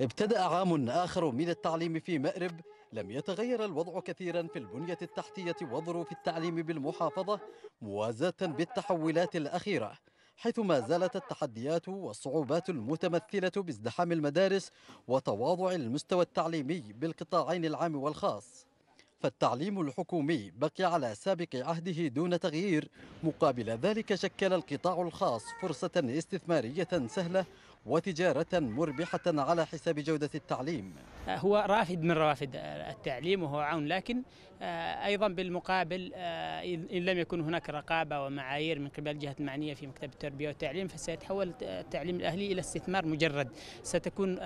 ابتدأ عام آخر من التعليم في مأرب لم يتغير الوضع كثيرا في البنية التحتية وظروف التعليم بالمحافظة موازاة بالتحولات الأخيرة حيث ما زالت التحديات والصعوبات المتمثلة بازدحام المدارس وتواضع المستوى التعليمي بالقطاعين العام والخاص فالتعليم الحكومي بقي على سابق عهده دون تغيير مقابل ذلك شكل القطاع الخاص فرصة استثمارية سهلة وتجارة مربحة على حساب جودة التعليم آه، هو رافد من روافد آه، التعليم وهو عون لكن آه، أيضا بالمقابل إن لم يكن هناك رقابة ومعايير من قبل الجهة المعنية في مكتب التربية والتعليم فسيتحول التعليم الأهلي إلى استثمار مجرد ستكون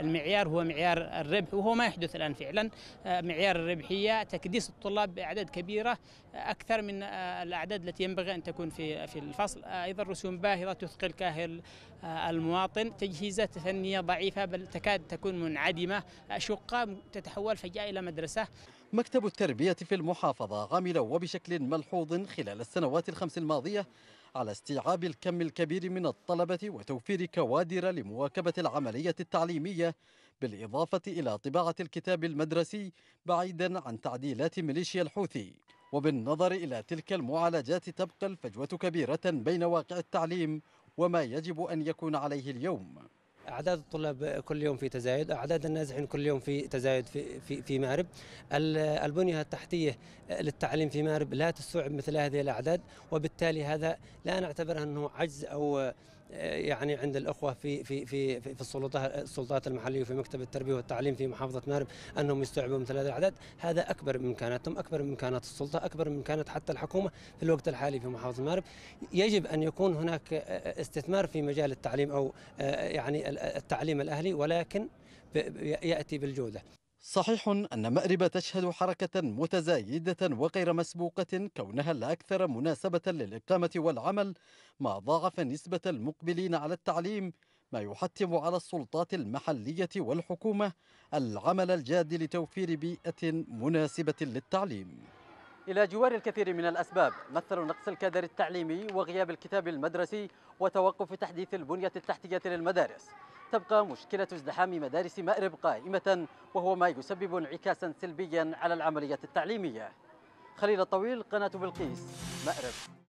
المعيار هو معيار الربح وهو ما يحدث الآن فعلا معيار الربحية تكديس الطلاب بأعداد كبيرة أكثر من الأعداد التي ينبغي أن تكون في في الفصل أيضا رسوم باهظة تثقل كاهل المواطن تجهيزات فنية ضعيفة بل تكاد تكون منعدمة شقة تتحول فجأة إلى مدرسة مكتب التربية في المحافظة عمل وبشكل ملحوظ خلال السنوات الخمس الماضية على استيعاب الكم الكبير من الطلبة وتوفير كوادر لمواكبة العملية التعليمية بالإضافة إلى طباعة الكتاب المدرسي بعيدا عن تعديلات ميليشيا الحوثي وبالنظر إلى تلك المعالجات تبقى الفجوة كبيرة بين واقع التعليم وما يجب أن يكون عليه اليوم اعداد الطلاب كل يوم في تزايد اعداد النازحين كل يوم في تزايد في في, في مارب البنيه التحتيه للتعليم في مارب لا تستوعب مثل هذه الاعداد وبالتالي هذا لا نعتبره انه عجز او يعني عند الاخوه في في في في السلطات السلطات المحليه وفي مكتب التربيه والتعليم في محافظه مارب انهم يستوعبوا مثل هذا العدد هذا اكبر من امكاناتهم اكبر من امكانات السلطه اكبر من امكانات حتى الحكومه في الوقت الحالي في محافظه مارب يجب ان يكون هناك استثمار في مجال التعليم او آه، يعني التعليم الاهلي ولكن ياتي بالجوده صحيح أن مأرب تشهد حركة متزايدة وغير مسبوقة كونها الأكثر مناسبة للإقامة والعمل ما ضاعف نسبة المقبلين على التعليم ما يحتم على السلطات المحلية والحكومة العمل الجاد لتوفير بيئة مناسبة للتعليم إلى جوار الكثير من الأسباب مثل نقص الكادر التعليمي وغياب الكتاب المدرسي وتوقف تحديث البنية التحتية للمدارس تبقى مشكلة ازدحام مدارس مأرب قائمة وهو ما يسبب انعكاسا سلبيا على العملية التعليمية خليل الطويل قناة بلقيس مأرب